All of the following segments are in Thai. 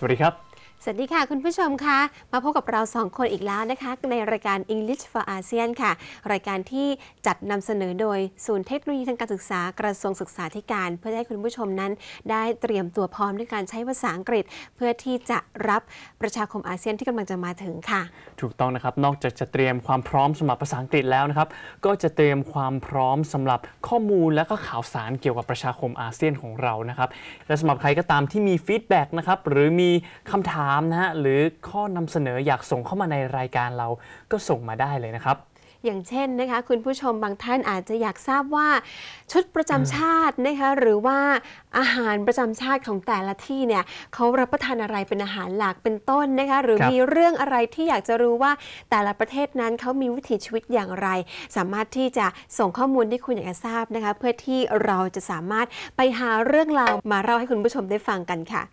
สวัสดีครับวัสดีค่ะ คุณผู้ชมคะมาพบกับเราสองคนอีกแล้วนะคะ ในรายการ English for ASEAN ค่ะ รายการที่จัดนำเสนอโดย ศูนย์เทคโนโลยีทางการศึกษากระทรวงศึกษาธิการเพื่อให้คุณผู้ชมนั้น ได้เตรียมตัวพร้อมในการใช้ภาษาอังกฤษ เพื่อที่จะรับประชาคมอาเซียนที่กำลังจะมาถึงค่ะ ถูกต้องนะครับนอกจากจะเตรียมความพร้อมสำหรับภาษาอังกฤษแล้วนะครับก็จะเตรียมความพร้อมสำหรับข้อมูลและก็ข่าวสารเกี่ยวกับประชาคมอาเซียนของเรานะครับและสำหรับใครก็ตามที่มีฟีดแบ็กนะครับหรือมีคำถามามนะฮะหรือข้อนำเสนออยากส่งเข้ามาในรายการเราก็ส่งมาได้เลยนะครับ อย่างเช่นนะคะคุณผู้ชมบางท่านอาจจะอยากทราบว่า ชุดประจำชาตินะคะหรือว่าอาหารประจำชาติของแต่ละที่เนี่ยเขารับประทานอะไรเป็นอาหารหลักเป็นต้นนะคะหรือรมีเรื่องอะไรที่อยากจะรู้ว่าแต่ละประเทศนั้นเขามีวิถีชีวิตอย่างไร สามารถที่จะส่งข้อมูลที่คุณอยากจะทราบนะคะเพื่อที่เราจะสามารถไปหาเรื่องราวมาเล่าให้คุณผู้ชมได้ฟังกันค่ะ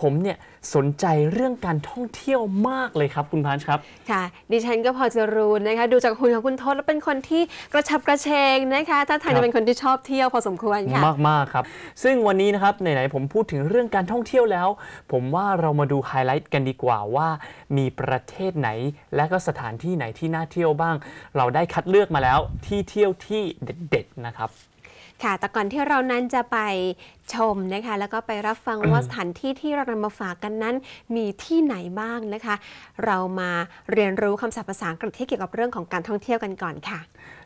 ผมเนี่ยสนใจเรื่องการท่องเที่ยวมากเลยครับ คุณพันช์ครับ ค่ะดิฉันก็พอจะรู้นะคะ ดูจากคุณของคุณทศแล้วเป็นคนที่กระชับกระเชงนะคะ ถ้าทางจะเป็นคนที่ชอบเที่ยวพอสมควรค่ะมากมากครับ ซึ่งวันนี้นะครับไหนๆผมพูดถึงเรื่องการท่องเที่ยวแล้ว ผมว่าเรามาดูไฮไลท์กันดีกว่าว่า มีประเทศไหน และก็สถานที่ไหนที่น่าเที่ยวบ้าง เราได้คัดเลือกมาแล้วที่เที่ยวที่เด็ดๆนะครับค่ะ แต่ก่อนที่เรานั้นจะไปชมนะคะ แล้วก็ไปรับฟังว่าสถานที่ที่เรานำมาฝากกันนั้น มีที่ไหนบ้างนะคะ เรามาเรียนรู้คำศัพท์ภาษาอังกฤษที่เกี่ยวกับเรื่องของการท่องเที่ยวกันก่อนค่ะ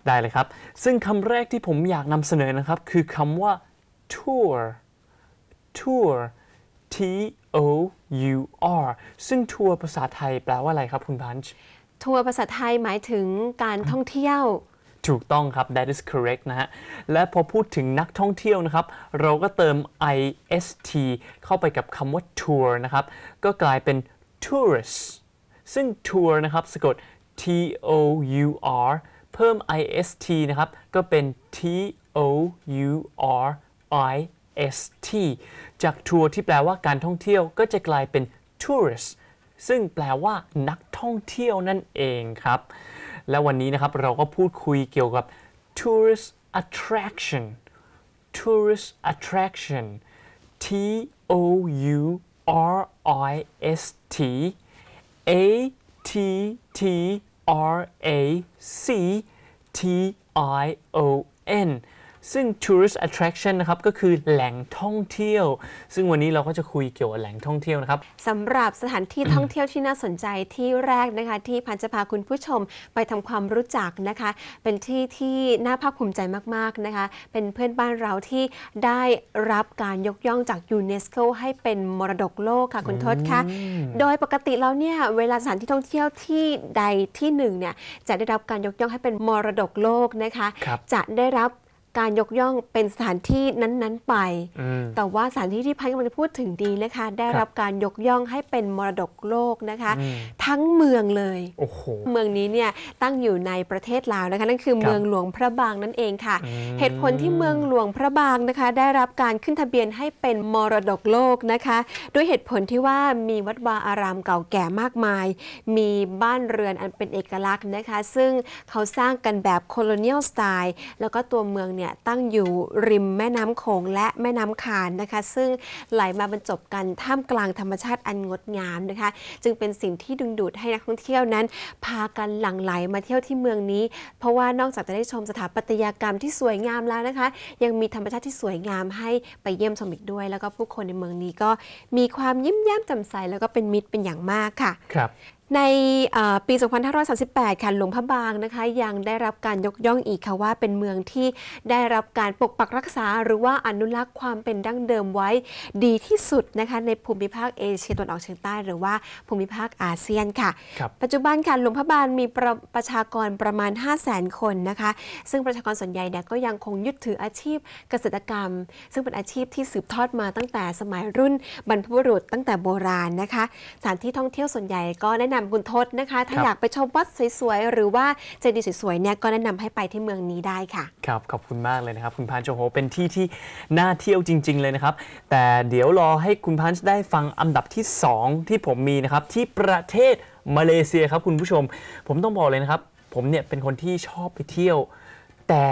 ได้เลยครับ ซึ่งคำแรกที่ผมอยากนำเสนอนะครับคือคำว่า tour tour T O U R ซึ่งทัวร์ภาษาไทย แปลว่าอะไรครับคุณพันช์ ทัวร์ภาษาไทยหมายถึงการท่องเที่ยวถูกต้องครับ that is correct นะฮะ และพอพูดถึงนักท่องเที่ยวนะครับ เราก็เติม ist เข้าไปกับคำว่า tour นะครับ ก็กลายเป็น tourist ซึ่ง tour นะครับสะกด t o u r เพิ่ม ist นะครับ ก็เป็น t o u r i s t จาก tour ที่แปลว่าการท่องเที่ยวก็จะกลายเป็น tourist ซึ่งแปลว่านักท่องเที่ยวนั่นเองครับและวันนี้นะครับ เราก็พูดคุยเกี่ยวกับ tourist attraction tourist attraction T O U R I S T A T T R A C T I O N ซึ่ง tourist attraction นะครับ ก็คือแหล่งท่องเที่ยว ซึ่งวันนี้เราก็จะคุยเกี่ยวกับแหล่งท่องเที่ยวนะครับสำหรับสถานที่ท่องเที่ยวที่น่าสนใจที่แรกนะคะที่พันจะพาคุณผู้ชมไปทำความรู้จักนะคะ เป็นที่ที่น่าภาคภูมิใจมากๆนะคะเป็นเพื่อนบ้านเราที่ได้รับการยกย่องจากยูเนสโกให้เป็นมรดกโลกค่ะคุณทศคะโดยปกติแล้วเนี่ยเวลาสถานที่ท่องเที่ยวที่ใดที่หนึ่งเนี่ยจะได้รับการยกย่องให้เป็นมรดกโลกนะคะ จะได้รับการยกย่องเป็นสถานที่นั้น ๆไป แต่ว่าสถานที่ที่พันกำลังจะพูดถึงดีนะคะได้รับการยกย่องให้เป็นมรดกโลกนะคะ ทั้งเมืองเลย เมืองนี้เนี่ยตั้งอยู่ในประเทศลาวนะคะ นั่นคือเมืองหลวงพระบางนั่นเองค่ะ เหตุผลที่เมืองหลวงพระบางนะคะ ได้รับการขึ้นทะเบียนให้เป็นมรดกโลกนะคะ ด้วยเหตุผลที่ว่ามีวัดวาอารามเก่าแก่มากมาย มีบ้านเรือนอันเป็นเอกลักษณ์นะคะซึ่งเขาสร้างกันแบบโคลเนียลสไตล์แล้วก็ตัวเมืองเนี่ยี่ยตั้งอยู่ริมแม่น้ำโขงและแม่น้ำคานนะคะ ซึ่งไหลมาบรรจบกันท่ามกลางธรรมชาติอันงดงามนะคะ จึงเป็นสิ่งที่ดึงดูดให้นักท่องเที่ยวนั้น พากันหลั่งไหลมาเที่ยวที่เมืองนี้ เพราะว่านอกจากจะได้ชมสถาปัตยกรรมที่สวยงามแล้วนะคะ ยังมีธรรมชาติที่สวยงามให้ไปเยี่ยมชมอีกด้วย แล้วก็ผู้คนในเมืองนี้ก็มีความยิ้มแย้มจำใสแล้วก็เป็นมิตรเป็นอย่างมากค่ะครับในปี 2538 ค่ะ หลวงพระบางนะคะ ยังได้รับการยกย่องอีกค่ะว่าเป็นเมืองที่ได้รับการปกปักรักษา หรือว่าอนุรักษ์ความเป็นดั้งเดิมไว้ดีที่สุดนะคะในภูมิภาคเอเชียตะวันออกเฉียงใต้หรือว่าภูมิภาคอาเซียนค่ะ ปัจจุบันค่ะ หลวงพระบางมีประประชากรประมาณ 5 0 0 0 0 0 คนนะคะ ซึ่งประชากรส่วนใหญ่เนี่ยก็ยังคงยึดถืออาชีพเกษตรกรรม ซึ่งเป็นอาชีพที่สืบทอดมาตั้งแต่สมัยรุ่นบรรพบุรุษตั้งแต่โบราณนะคะ สถานที่ท่องเที่ยวส่วนใหญ่ก็แนะนำคุณทศนะคะถ้าอยากไปชมวัดสวยๆหรือว่าเจดีย์สวยๆเนี่ยก็แนะนำให้ไปที่เมืองนี้ได้ค่ะ ครับขอบคุณมากเลยนะครับคุณพันโชโฮเป็นที่ที่น่าเที่ยวจริง ๆ เลยนะครับแต่เดี๋ยวรอให้คุณพันช์ได้ฟังอันดับที่2ที่ผมมีนะครับที่ประเทศมาเลเซียครับคุณผู้ชม ผมต้องบอกเลยนะครับผมเนี่ยเป็นคนที่ชอบไปเที่ยว แต่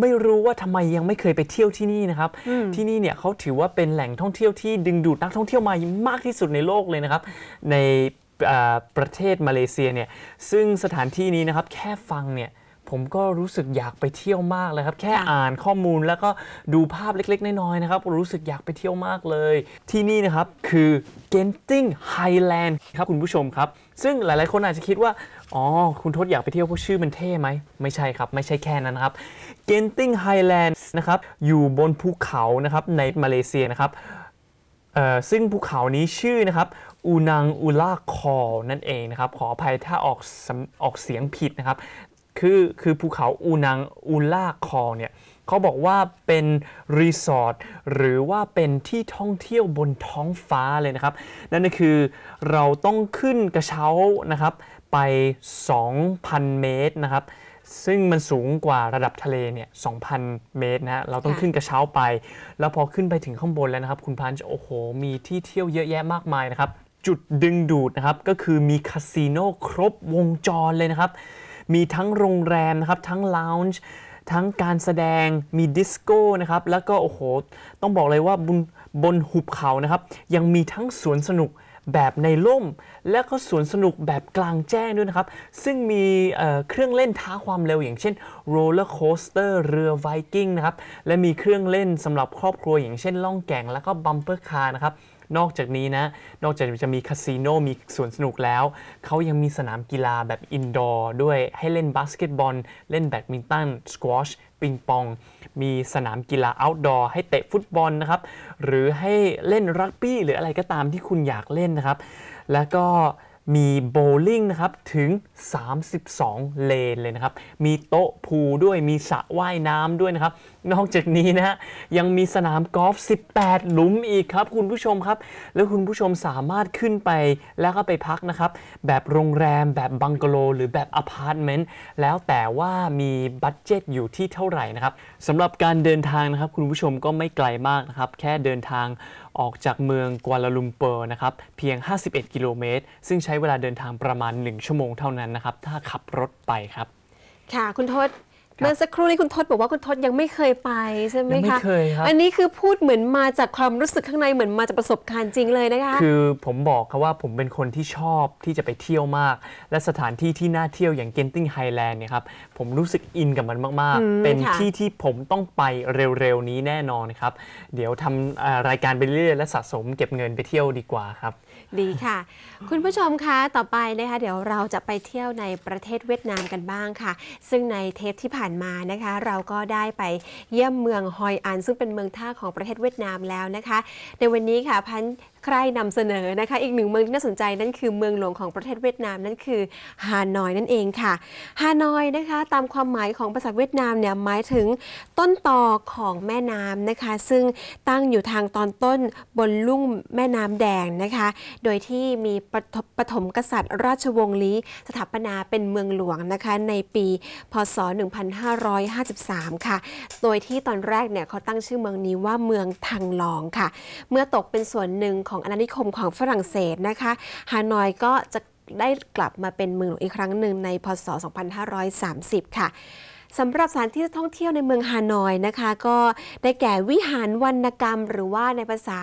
ไม่รู้ว่าทำไมยังไม่เคยไปเที่ยวที่นี่นะครับที่นี่เนี่ยเขาถือว่าเป็นแหล่งท่องเที่ยวที่ดึงดูดนักท่องเที่ยวมามากที่สุดในโลกเลยนะครับในประเทศมาเลเซียเนี่ยซึ่งสถานที่นี้นะครับแค่ฟังเนี่ยผมก็รู้สึกอยากไปเที่ยวมากเลยครับ แค่อ่านข้อมูลแล้วก็ดูภาพเล็กๆน้อยๆนะครับรู้สึกอยากไปเที่ยวมากเลย ที่นี่นะครับคือเกนติงไฮแลนด์ครับคุณผู้ชมครับ ซึ่งหลายๆคนอาจจะคิดว่าอ๋อคุณทศอยากไปเที่ยวเพราะชื่อมันเท่ไหม ไม่ใช่ครับ ไม่ใช่แค่นั้นครับเกนติงไฮแลนด์นะครับอยู่บนภูเขานะครับในมาเลเซียนะครับซึ่งภูเขานี้ชื่อนะครับอูนังอูล่าคอนั่นเองนะครับ ขออภัยถ้าออกออกเสียงผิดนะครับ คือคือภูเขาอูนังอูล่าคอเนี่ยเขาบอกว่าเป็นรีสอร์ทหรือว่าเป็นที่ท่องเที่ยวบนท้องฟ้าเลยนะครับนั่นก็คือเราต้องขึ้นกระเช้านะครับ ไป 2,000 เมตรนะครับ ซึ่งมันสูงกว่าระดับทะเลเนี่ย2,000 เมตรนะเราต้องขึ้นกระเช้าไป แล้วพอขึ้นไปถึงข้างบนแล้วนะครับ คุณพันจ์โอ้โห มีที่เที่ยวเยอะแยะมากมายนะครับจุดดึงดูดนะครับก็คือมีคาสิโนครบวงจรเลยนะครับ มีทั้งโรงแรมนะครับ ทั้งลาวน์ทั้งการแสดง มีดิสโก้นะครับแล้วก็โอ้โหต้องบอกเลยว่าบนบนหุบเขานะครับ ยังมีทั้งสวนสนุกแบบในล่ม และก็สวนสนุกแบบกลางแจ้งด้วยนะครับซึ่งมีเครื่องเล่นท้าความเร็ว อย่างเช่นโรลเลอร์โคสเตอร์เรือไวกิ้งนะครับและมีเครื่องเล่นสำหรับครอบครัว อย่างเช่น ล่องแก่งและก็บัมเปอร์คาร์นะครับนอกจากนี้นะ นอกจากจะมีคาสิโน มีสวนสนุกแล้ว เขายังมีสนามกีฬาแบบอินดอร์ด้วย ให้เล่นบาสเกตบอล เล่นแบดมินตัน สควอช ปิงปอง มีสนามกีฬาเอาท์ดอร์ให้เตะฟุตบอลนะครับ หรือให้เล่นรักบี้ หรืออะไรก็ตามที่คุณอยากเล่นนะครับ แล้วก็มีโบลิ่งนะครับถึง32 เลนเลยนะครับ มีโต๊ะพูด้วย มีสระว่ายน้ำด้วยนะครับนอกจากนี้นะฮะยังมีสนามกอล์ฟ18หลุมอีกครับ คุณผู้ชมครับ แล้วคุณผู้ชมสามารถขึ้นไปแล้วก็ไปพักนะครับแบบโรงแรม แบบบังกะโล หรือแบบอพาร์ตเมนต์แล้วแต่ว่ามีบัตเจ็ตอยู่ที่เท่าไหร่นะครับสำหรับการเดินทางนะครับคุณผู้ชมก็ไม่ไกลมากนะครับแค่เดินทางออกจากเมืองกัวลาลุมเปอร์นะครับ เพียง 51 กิโลเมตร ซึ่งใช้เวลาเดินทางประมาณ 1 ชั่วโมงเท่านั้นนะครับ ถ้าขับรถไปครับ ค่ะ คุณทศเมื่อสักครู่นี้คุณทศบอกว่าคุณทศยังไม่เคยไปใช่ไหมคะยังไม่เคยครับอันนี้คือพูดเหมือนมาจากความรู้สึกข้างในเหมือนมาจากประสบการณ์จริงเลยนะคะคือ ผมบอกครับว่าผมเป็นคนที่ชอบที่จะไปเที่ยวมาก และสถานที่ที่น่าเที่ยวอย่างเกนติงไฮแลนด์เนี่ยครับผมรู้สึกอินกับมันมากๆ เป็นที่ที่ผมต้องไปเร็วๆนี้แน่นอนครับเดี๋ยวทำรายการไปเรื่อยและสะสมเก็บเงินไปเที่ยวดีกว่าครับดีค่ะ คุณผู้ชมคะต่อไปนะคะ เดี๋ยวเราจะไปเที่ยวในประเทศเวียดนามกันบ้างค่ะ ซึ่งในเทปที่ผ่านมานะคะ เราก็ได้ไปเยี่ยมเมืองฮอยอันซึ่งเป็นเมืองท่าของประเทศเวียดนามแล้วนะคะ ในวันนี้ค่ะพันใครนำเสนอนะคะอีกหนึ่งเมืองที่น่าสนใจนั่นคือเมืองหลวงของประเทศเวียดนามนั่นคือฮานอยนั่นเองค่ะฮานอยนะคะ ตามความหมายของภาษาเวียดนามเนี่ยหมายถึงต้นตอของแม่น้ำนะคะซึ่งตั้งอยู่ทางตอนต้นบนลุ่มแม่น้ำแดงนะคะโดยที่มีปฐมกษัตริย์ราชวงศ์ลี้สถาปนาเป็นเมืองหลวงนะคะในปี พศ1553ค่ะโดยที่ตอนแรกเนี่ยเขาตั้งชื่อเมืองนี้ว่าเมืองทางหลองค่ะ เมื่อตกเป็นส่วนหนึ่งของอาณานิคมของฝรั่งเศสนะคะ ฮานอยก็จะได้กลับมาเป็นเมืองหลวงอีกครั้งหนึ่งในพศ 2530 ค่ะสำหรับสถานที่ท่องเที่ยวในเมืองฮานอยนะคะ ก็ได้แก่วิหารวรรณกรรมหรือว่าในภาษา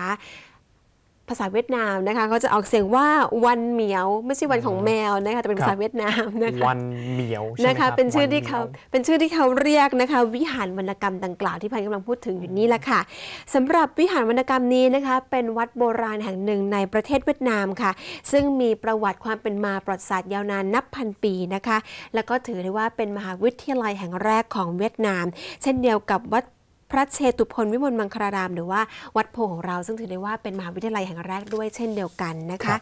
ภาษาเวียดนามนะคะเขาจะออกเสียงว่าวันเหมียว ไม่ใช่วันของแมวนะคะแต่เป็นภาษาเวียดนามนะคะวันเหมียวนะคะเป็นชื่อที่เขาเป็นชื่อที่เขาเรียกนะคะ วิหารวรรณกรรมดังกล่าวที่พันกำลังพูดถึงอยู่นี้แหละค่ะ สำหรับวิหารวรรณกรรมนี้นะคะ เป็นวัดโบราณแห่งหนึ่งในประเทศเวียดนามค่ะ ซึ่งมีประวัติความเป็นมาประวัติศาสตร์ยาวนานนับพันปีนะคะ แล้วก็ถือได้ว่าเป็นมหาวิทยาลัยแห่งแรกของเวียดนาม เช่นเดียวกับวัดพระเชตุพนวิมลมังคลารามหรือว่าวัดโพของเราซึ่งถือได้ว่าเป็น มหาวิทยาลัย แห่งแรกด้วยเช่นเดียวกันนะคะ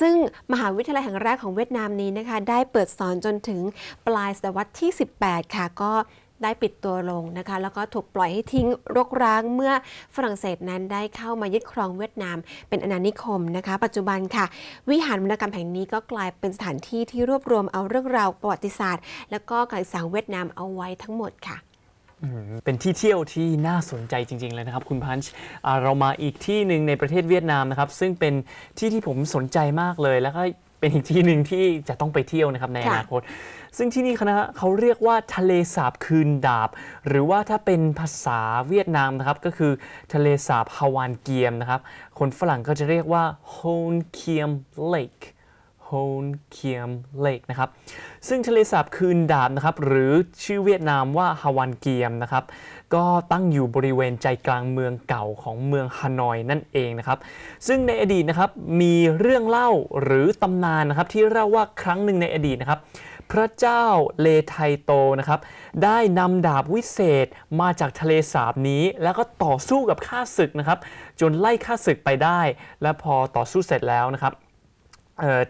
ซึ่งมหาวิทยาลัยแห่งแรกของเวียดนามนี้นะคะได้เปิดสอนจนถึงปลายศตวรรษที่ 18 ค่ะ ก็ได้ปิดตัวลงนะคะ แล้วก็ถูกปล่อยให้ทิ้งรกร้างเมื่อฝรั่งเศสนั้นได้เข้ามายึดครองเวียดนามเป็นอาณานิคมนะคะ ปัจจุบันค่ะ วิหารวรรณกรรมแห่งนี้ก็กลายเป็นสถานที่ที่รวบรวมเอาเรื่องราวประวัติศาสตร์ และก็การสังเวียดนามเอาไว้ทั้งหมดค่ะเป็นที่เที่ยวที่น่าสนใจจริง ๆ เลยนะครับคุณพันช์เรามาอีกที่หนึ่งในประเทศเวียดนามนะครับซึ่งเป็นที่ที่ผมสนใจมากเลย แล้วก็เป็นอีกที่หนึ่งที่จะต้องไปเที่ยวนะครับในอนาคต ซึ่งที่นี่คณะเขาเรียกว่าทะเลสาบคืนดาบ หรือว่าถ้าเป็นภาษาเวียดนามนะครับก็คือทะเลสาบฮาวานเกียมนะครับ คนฝรั่งก็จะเรียกว่าโฮนเกียมเลคนเคียมเลกนะครับ ซึ่งทะเลสาบคืนดาบนะครับ หรือชื่อเวียดนามว่าฮาวันเกียมนะครับ ก็ตั้งอยู่บริเวณใจกลางเมืองเก่าของเมืองฮานอยนั่นเองนะครับ ซึ่งในอดีตนะครับมีเรื่องเล่าหรือตำนานนะครับที่เล่าว่าครั้งหนึ่งในอดีตนะครับ พระเจ้าเลไทโตนะครับ ได้นำดาบวิเศษมาจากทะเลสาบนี้ แล้วก็ต่อสู้กับข้าศึกนะครับ จนไล่ข้าศึกไปได้ และพอต่อสู้เสร็จแล้วนะครับ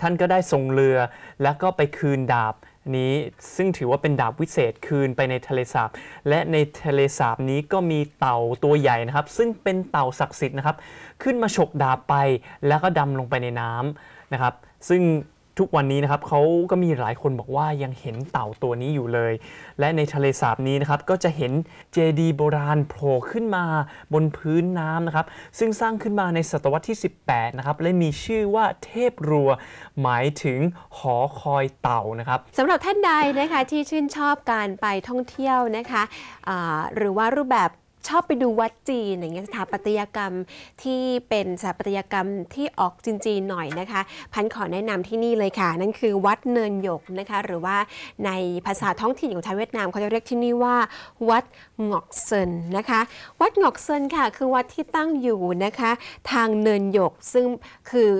ท่านก็ได้ทรงเรือแล้วก็ไปคืนดาบนี้ ซึ่งถือว่าเป็นดาบวิเศษคืนไปในทะเลสาบและในทะเลสาบนี้ก็มีเต่าตัวใหญ่นะครับ ซึ่งเป็นเต่าศักดิ์สิทธิ์นะครับขึ้นมาฉกดาบไปแล้วก็ดำลงไปในน้ำนะครับ ซึ่งทุกวันนี้นะครับเขาก็มีหลายคนบอกว่ายังเห็นเต่าตัวนี้อยู่เลย และในทะเลสาบนี้นะครับก็จะเห็นเจดีโบราณโผล่ขึ้นมาบนพื้นน้ำนะครับซึ่งสร้างขึ้นมาในศตวรรษที่ 18นะครับและมีชื่อว่าเทพรัวหมายถึงหอคอยเต่านะครับสำหรับท่านใดนะคะที่ชื่นชอบการไปท่องเที่ยวนะคะหรือว่ารูปแบบชอบไปดูวัดจีนอย่างเงี้ยสถาปัตยกรรมที่เป็นสถาปัตยกรรมที่ออกจีนๆหน่อยนะคะพันขอแนะนำที่นี่เลยค่ะนั่นคือ วัดเนินหยกนะคะหรือว่าในภาษาท้องถิ่นของชาวเวียดนาม เขาจะเรียกที่นี่ว่าวัดหงอกเซินนะคะวัดหงอกเซินค่ะคือวัดที่ตั้งอยู่นะคะทางเนินหยกซึ่งคือ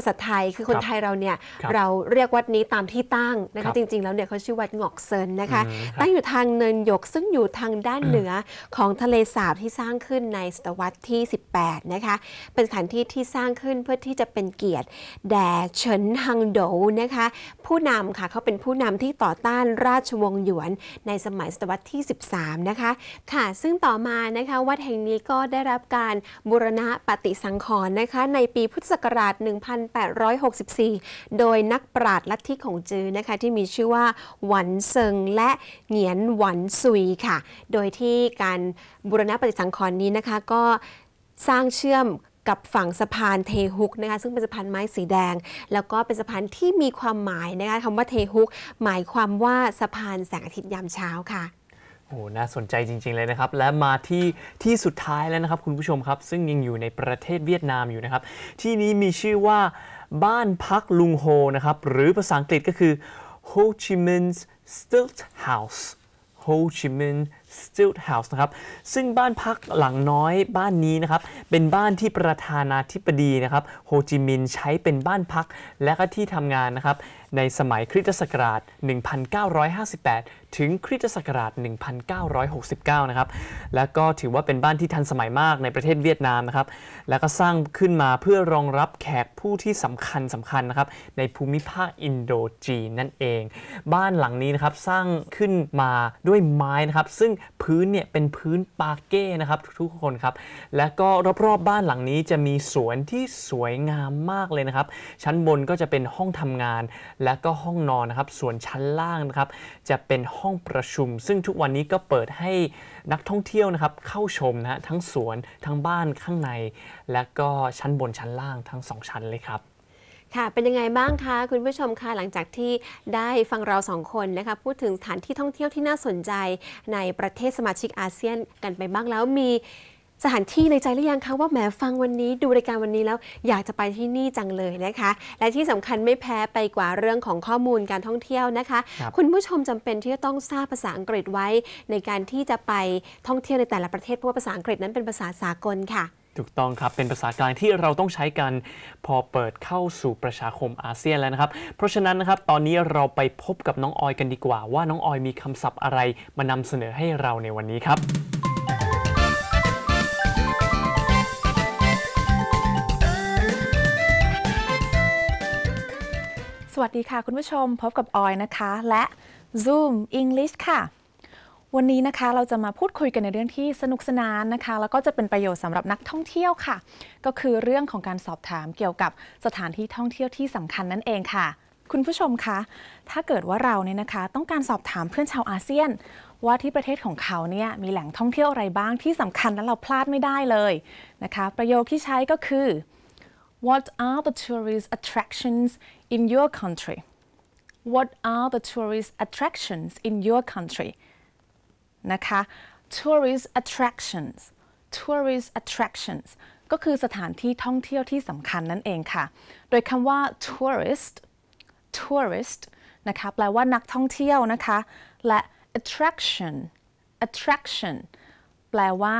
าษาไทยคือคนไทยเราเนี่ยเราเรียกวัดนี้ตามที่ตั้งนะคะจริง ๆ แล้วเนี่ยเขาชื่อวัดงอกเซินนะคะ ตั้งอยู่ทางเนินหยกซึ่งอยู่ทางด้านเหนือของทะเลสาบที่สร้างขึ้นในศตวรรษที่ 18นะคะเป็นสถานที่ที่สร้างขึ้นเพื่อที่จะเป็นเกียรติ แด่เฉินฮังโดนะคะผู้นำค่ะเขาเป็นผู้นำที่ต่อต้านราชวงศ์หยวนในสมัยศตวรรษที่13นะคะค่ะซึ่งต่อมานะคะวัดแห่งนี้ก็ได้รับการบูรณะปฏิสังขรณ์นะคะในปีพุทธศักราช1 8 1864 โดยนักปราชญ์ลัทธิของจื้อนะคะ ที่มีชื่อว่าหวันเซิงและเหงียนหวันซุยค่ะ โดยที่การบูรณะปฏิสังขรณ์นี้นะคะ ก็สร้างเชื่อมกับฝั่งสะพานเทฮุกนะคะ ซึ่งเป็นสะพานไม้สีแดง แล้วก็เป็นสะพานที่มีความหมายนะคะคำว่าเทฮุก หมายความว่าสะพานแสงอาทิตย์ยามเช้าค่ะโอ้ น่าสนใจจริงๆ เลยนะครับ และมาที่ที่สุดท้ายแล้วนะครับคุณผู้ชมครับ ซึ่งยังอยู่ในประเทศเวียดนามอยู่นะครับ ที่นี้มีชื่อว่าบ้านพักลุงโฮนะครับ หรือภาษาอังกฤษก็คือ Ho Chi Minh Stilt House Ho Chi Minh Stilt House นะครับ ซึ่งบ้านพักหลังน้อยบ้านนี้นะครับ เป็นบ้านที่ประธานาธิบดีนะครับโฮจิมินใช้เป็นบ้านพักและก็ที่ทำงานนะครับในสมัยคริสตศักราช 1958 ถึงคริสตศักราช 1969 นะครับ และก็ถือว่าเป็นบ้านที่ทันสมัยมากในประเทศเวียดนามนะครับ แล้วก็สร้างขึ้นมาเพื่อรองรับแขกผู้ที่สำคัญสำคัญนะครับในภูมิภาคอินโดจีน นั่นเอง บ้านหลังนี้นะครับสร้างขึ้นมาด้วยไม้นะครับ ซึ่งพื้นเนี่ยเป็นพื้นปาเก้นะครับทุกๆคนครับ และก็รอบๆบบ้านหลังนี้จะมีสวนที่สวยงามมากเลยนะครับ ชั้นบนก็จะเป็นห้องทำงานและก็ห้องนอนนะครับ ส่วนชั้นล่างนะครับจะเป็นห้องประชุม ซึ่งทุกวันนี้ก็เปิดให้นักท่องเที่ยวนะครับเข้าชมนะทั้งสวนทั้งบ้านข้างใน และก็ชั้นบนชั้นล่างทั้ง2ชั้นเลยครับ ค่ะ เป็นยังไงบ้างคะคุณผู้ชมคะหลังจากที่ได้ฟังเราสองคนนะคะพูดถึงสถานที่ท่องเที่ยวที่น่าสนใจในประเทศสมาชิกอาเซียน กันไปบ้างแล้วมีสถานที่ในใจหรือยังคะว่าแหมฟังวันนี้ดูรายการวันนี้แล้วอยากจะไปที่นี่จังเลยนะคะและที่สำคัญไม่แพ้ไปกว่าเรื่องของข้อมูลการท่องเที่ยวนะคะคคุณผู้ชมจำเป็นที่จะต้องทราบภาษาอังกฤษไว้ ในการที่จะไปท่องเที่ยวในแต่ละประเทศเพราะว่าภาษาอังกฤษนั้นเป็นภาษาสากลค่ะ ถูกต้องครับเป็นภาษากลางที่เราต้องใช้กัน พอเปิดเข้าสู่ประชาคมอาเซียนแล้วนะครับเพราะฉะนั้นนะครับตอนนี้เราไปพบกับน้องออยกันดีกว่าว่าน้องออยมีคำศัพท์อะไรมานำเสนอให้เราในวันนี้ครับวัสดีค่ะคุณผู้ชมพบกับออยนะคะ และ Zoom English ค่ะ วันนี้นะคะเราจะมาพูดคุยกันในเรื่องที่สนุกสนานนะคะแล้วก็จะเป็นประโยชน์สำหรับนักท่องเที่ยวค่ะ ก็คือเรื่องของการสอบถามเกี่ยวกับสถานที่ท่องเที่ยวที่สำคัญนั่นเองค่ะ คุณผู้ชมคะถ้าเกิดว่าเราเนี่ยนะคะต้องการสอบถามเพื่อนชาวอาเซียน ว่าที่ประเทศของเขาเนี่ยมีแหล่งท่องเที่ยวอะไรบ้างที่สำคัญและเราพลาดไม่ได้เลยนะคะ ประโยคที่ใช้ก็คือ What are the tourist attractions in your country? What are the tourist attractions in your country? นะคะ tourist attractions tourist attractions ก็คือสถานที่ท่องเที่ยวที่สำคัญนั่นเองค่ะ โดยคำว่า tourist tourist นะคะแปลว่านักท่องเที่ยวนะคะ และ attraction attraction แปลว่า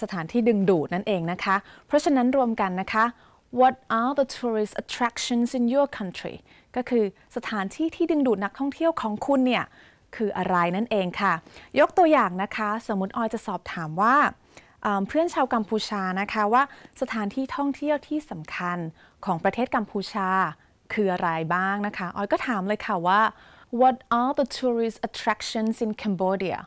สถานที่ดึงดูดนั่นเองนะคะ เพราะฉะนั้นรวมกันนะคะ What are the tourist attractions in your country ก็คือสถานที่ที่ดึงดูดนักท่องเที่ยวของคุณเนี่ยคืออะไรนั่นเองค่ะ ยกตัวอย่างนะคะสมมติออยจะสอบถามว่าเพื่อนชาวกัมพูชานะคะว่าสถานที่ท่องเที่ยวที่สำคัญของประเทศกัมพูชาคืออะไรบ้างนะคะออยก็ถามเลยค่ะว่า What are the tourist attractions in Cambodia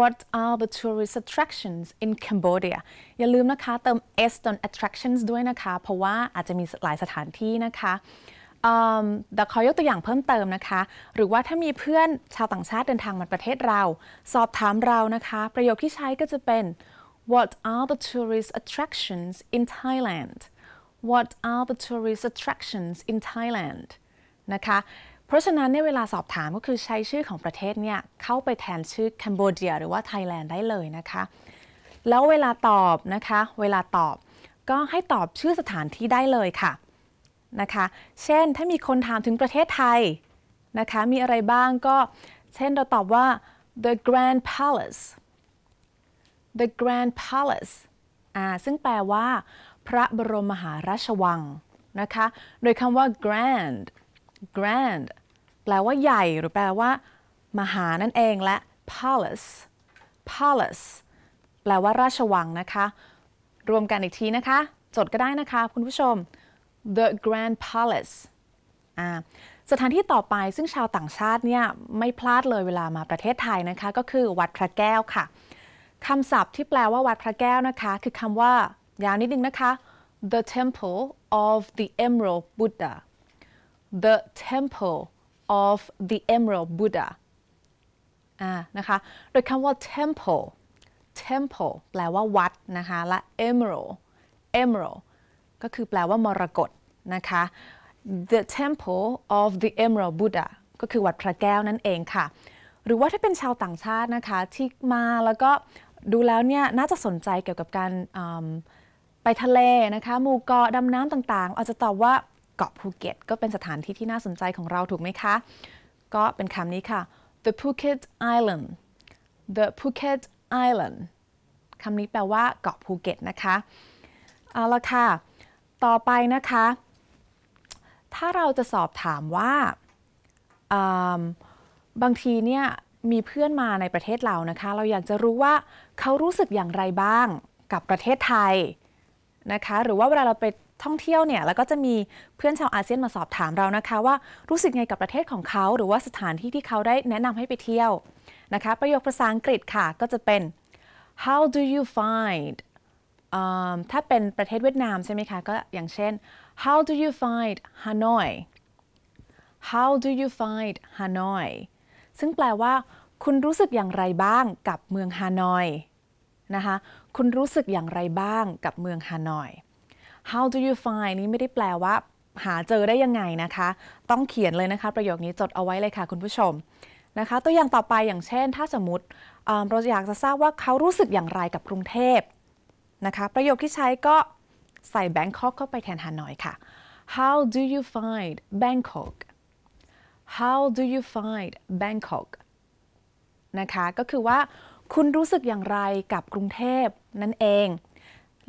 What are the tourist attractions in Cambodia อย่าลืมนะคะเติม s ตอน attractions ด้วยนะคะ เพราะว่าอาจจะมีหลายสถานที่นะคะแต่ขอยกตัวอย่างเพิ่มเติมนะคะ หรือว่าถ้ามีเพื่อนชาวต่างชาติเดินทางมาประเทศเรา สอบถามเรานะคะ ประโยคที่ใช้ก็จะเป็น What are the tourist attractions in Thailand What are the tourist attractions in Thailand นะคะเพราะฉะนั้นเนี่ยเวลาสอบถามก็คือใช้ชื่อของประเทศเนี่ย เข้าไปแทนชื่อแคนเบอเรียหรือว่าไทยแลนด์ได้เลยนะคะ แล้วเวลาตอบนะคะ เวลาตอบก็ให้ตอบชื่อสถานที่ได้เลยค่ะ นะคะ เช่นถ้ามีคนถามถึงประเทศไทย นะคะ มีอะไรบ้างก็ เช่นเราตอบว่า the Grand Palace the Grand Palace อ่าซึ่งแปลว่าพระบรมมหาราชวัง นะคะ โดยคำว่า grand grand แปลว่าใหญ่หรือแปลว่า มหานั่นเองและ palace palace แปลว่าราชวังนะคะ รวมกันอีกทีนะคะ จดก็ได้นะคะคุณผู้ชม the grand palace สถานที่ต่อไปซึ่งชาวต่างชาติเนี่ย ไม่พลาดเลยเวลามาประเทศไทยนะคะ ก็คือวัดพระแก้วค่ะ คำศัพท์ที่แปลว่าวัดพระแก้วนะคะ คือคำว่า ยาวนิดนึงนะคะ the temple of the emerald Buddha the temple of the Emerald Buddha อ่านะคะโดยคำว่า temple temple แปลว่า วัด นะคะ และ emerald emerald ก็คือแปลว่ามรกตนะคะ the temple of the Emerald Buddha ก็คือ วัดพระแก้วนั่นเองค่ะ หรือว่าถ้าเป็นชาวต่างชาตินะคะ ที่มาแล้วก็ ดูแล้วเนี่ย น่าจะสนใจเกี่ยวกับการไปทะเลนะคะ หมู่เกาะ ดำน้ำต่างๆอาจจะตอบว่าเกาะภูเก็ตก็เป็นสถานที่ที่น่าสนใจของเราถูกไหมคะ ก็เป็นคำนี้ค่ะ the Phuket Island the Phuket Island คำนี้แปลว่าเกาะภูเก็ตนะคะเอาละค่ะ ต่อไปนะคะ ถ้าเราจะสอบถามว่าบางทีเนี่ยมีเพื่อนมาในประเทศเรานะคะเราอยากจะรู้ว่า เขารู้สึกอย่างไรบ้างกับประเทศไทยนะคะหรือว่าเวลาเราไปท่องเที่ยวเนี่ยแล้วก็จะมีเพื่อนชาวอาเซียนมาสอบถามเรานะคะ ว่ารู้สึกไงกับประเทศของเขา หรือว่าสถานที่ที่เขาได้แนะนำให้ไปเที่ยวนะคะประโยคภาษาอังกฤษค่ะก็จะเป็น how do you find ถ้าเป็นประเทศเวียดนามใช่ไหมคะ ก็อย่างเช่น how do you find Hanoi how do you find Hanoi ซึ่งแปลว่าคุณรู้สึกอย่างไรบ้างกับเมืองฮานอยนะคะคุณรู้สึกอย่างไรบ้างกับเมืองฮานอย how do you find นี้ไม่ได้แปลว่าหาเจอได้ยังไงนะคะ ต้องเขียนเลยนะคะประโยคนี้จดเอาไว้เลยค่ะคุณผู้ชมนะคะตัวอย่างต่อไปอย่างเช่น ถ้าสมมติเราอยากจะทราบว่าเขารู้สึกอย่างไรกับกรุงเทพนะคะประโยคที่ใช้ก็ใส่แบงคอกเข้าไปแทนฮานอยค่ะ how do you find Bangkok how do you find Bangkok นะคะก็คือว่าคุณรู้สึกอย่างไรกับกรุงเทพนั่นเอง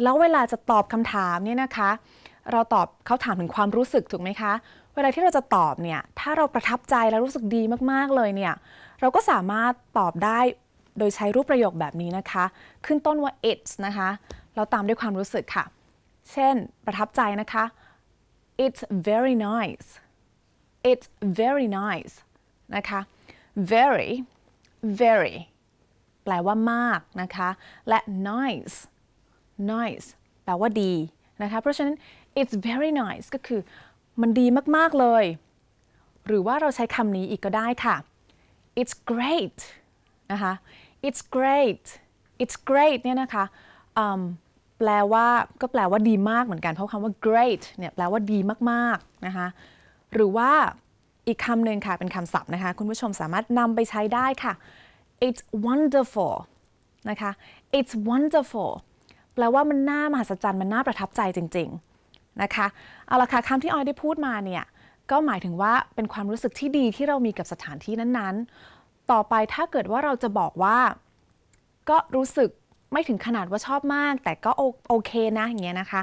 แล้วเวลาจะตอบคำถามเนี่ยนะคะ เราตอบเขาถามถึงความรู้สึกถูกไหมคะ เวลาที่เราจะตอบเนี่ย ถ้าเราประทับใจและรู้สึกดีมากๆ เลยเนี่ย เราก็สามารถตอบได้โดยใช้รูปประโยคแบบนี้นะคะ ขึ้นต้นว่า it's นะคะ แล้วตามด้วยความรู้สึกค่ะ เช่น ประทับใจนะคะ it's very nice it's very nice นะคะ very very แปลว่ามากนะคะ และ nice nice แปลว่าดีนะคะ เพราะฉะนั้น it's very nice ก็คือ มันดีมาก ๆ เลย หรือว่าเราใช้คำนี้อีกก็ได้ค่ะ it's great นะคะ it's great it's great เนี่ยนะคะแปลว่าก็แปลว่าดีมากเหมือนกัน เพราะคำว่า great เนี่ยแปลว่าดีมากๆนะคะ หรือว่าอีกคำหนึ่งค่ะเป็นคำศัพท์นะคะคุณผู้ชมสามารถนำไปใช้ได้ค่ะ it's wonderful นะคะ it's wonderful แปลว่ามันน่ามหัศจรรย์มันน่าประทับใจจริงๆนะคะเอาละค่ะคำที่ออยได้พูดมาเนี่ยก็หมายถึงว่าเป็นความรู้สึกที่ดีที่เรามีกับสถานที่นั้นๆ ต่อไปถ้าเกิดว่าเราจะบอกว่า ก็รู้สึกไม่ถึงขนาดว่าชอบมากแต่ก็โอเคนะ อย่างเงี้ยนะคะ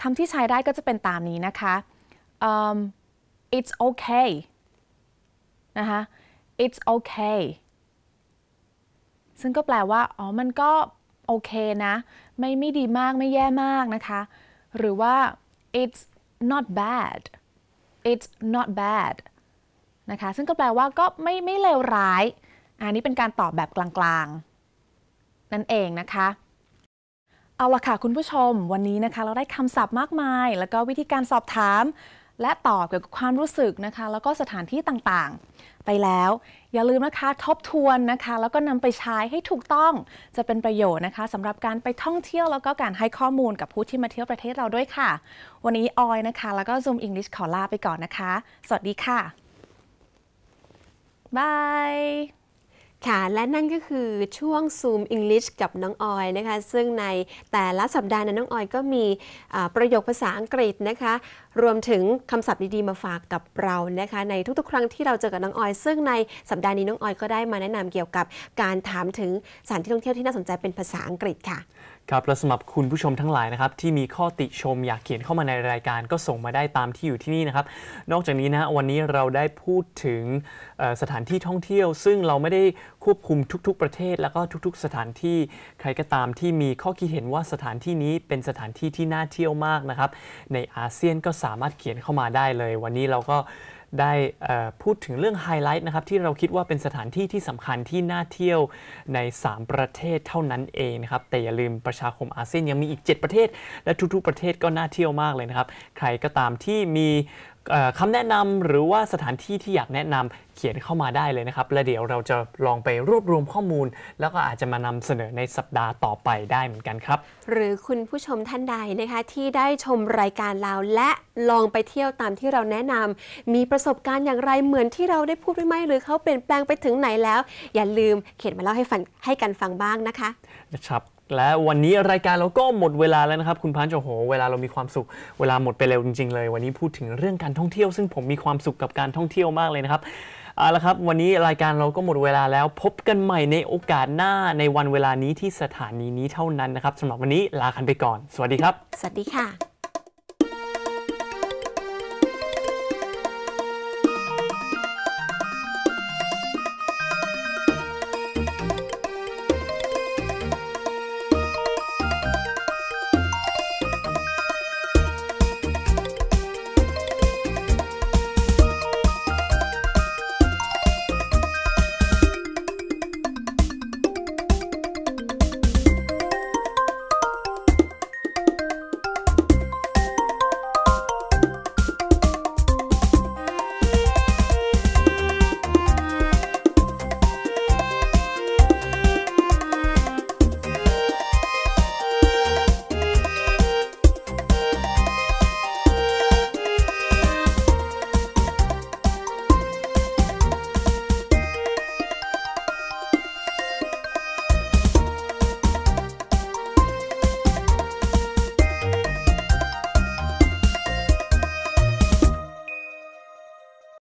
คำที่ใช้ได้ก็จะเป็นตามนี้นะคะ um, it's okay นะคะ it's okay ซึ่งก็แปลว่าอ๋อมันก็โอเคนะไม่ไม่ดีมากไม่แย่มากนะคะหรือว่า it's not bad it's not bad นะคะซึ่งก็แปลว่าก็ไม่ไม่เลวร้าย อันนี้เป็นการตอบแบบกลางๆ นั่นเองนะคะ เอาละค่ะคุณผู้ชม วันนี้นะคะเราได้คำศัพท์มากมาย แล้วก็วิธีการสอบถามและตอบเกี่ยวกับความรู้สึกนะคะแล้วก็สถานที่ต่างๆ ไปแล้วอย่าลืมนะคะทบทวนนะคะ แล้วก็นำไปใช้ให้ถูกต้องจะเป็นประโยชน์นะคะสำหรับการไปท่องเที่ยว แล้วก็การให้ข้อมูลกับผู้ที่มาเที่ยวประเทศเราด้วยค่ะ วันนี้ ออยนะคะ แล้วก็ Zoom English ขอลาไปก่อนนะคะ สวัสดีค่ะบายค่ะและนั่นก็คือช่วง Zoom English กับน้องออยนะคะซึ่งในแต่ละสัปดาห์นะน้องออยก็มีประโยคภาษาอังกฤษนะคะ รวมถึงคำศัพท์ดีๆมาฝากกับเรานะคะ ในทุกๆครั้งที่เราเจอกับน้องออย ซึ่งในสัปดาห์นี้น้องออยก็ได้มาแนะนำเกี่ยวกับการถามถึงสถานที่ท่องเที่ยวที่น่าสนใจเป็นภาษาอังกฤษค่ะครับและสำหรับคุณผู้ชมทั้งหลายนะครับที่มีข้อติชมอยากเขียนเข้ามาในรายการ ก็ส่งมาได้ตามที่อยู่ที่นี่นะครับ นอกจากนี้นะวันนี้เราได้พูดถึงสถานที่ท่องเที่ยว ซึ่งเราไม่ได้ควบคุมทุกๆ ประเทศแล้วก็ทุกๆ สถานที่ ใครก็ตามที่มีข้อคิดเห็นว่าสถานที่นี้เป็นสถานที่ที่น่าเที่ยวมากนะครับ ในอาเซียนก็สามารถเขียนเข้ามาได้เลย วันนี้เราก็ได้พูดถึงเรื่องไฮไลท์นะครับที่เราคิดว่าเป็นสถานที่ที่สำคัญที่น่าเที่ยวใน 3 ประเทศเท่านั้นเองนะครับ แต่อย่าลืมประชาคมอาเซียนยังมีอีก 7 ประเทศ และทุกๆ ประเทศก็น่าเที่ยวมากเลยนะครับ ใครก็ตามที่มีคำแนะนำหรือว่าสถานที่ที่อยากแนะนำเขียนเข้ามาได้เลยนะครับ แล้วเดี๋ยวเราจะลองไปรวบรวมข้อมูล แล้วก็อาจจะมานำเสนอในสัปดาห์ต่อไปได้เหมือนกันครับ หรือคุณผู้ชมท่านใดนะคะ ที่ได้ชมรายการเราและลองไปเที่ยวตามที่เราแนะนำมีประสบการณ์อย่างไรเหมือนที่เราได้พูดไปไหม หรือเขาเปลี่ยนแปลงไปถึงไหนแล้ว อย่าลืมเขียนมาเล่าให้ฟังให้กันฟังบ้างนะคะนะครับและวันนี้รายการเราก็หมดเวลาแล้วนะครับ คุณพันโจโหเวลาเรามีความสุข เวลาหมดไปเร็วจริงๆเลย วันนี้พูดถึงเรื่องการท่องเที่ยว ซึ่งผมมีความสุขกับการท่องเที่ยวมากเลยนะครับเอาละครับวันนี้รายการเราก็หมดเวลาแล้วพบกันใหม่ในโอกาสหน้าในวันเวลานี้ที่สถานีนี้เท่านั้นนะครับสำหรับวันนี้ลาคันไปก่อน สวัสดีครับสวัสดีค่ะ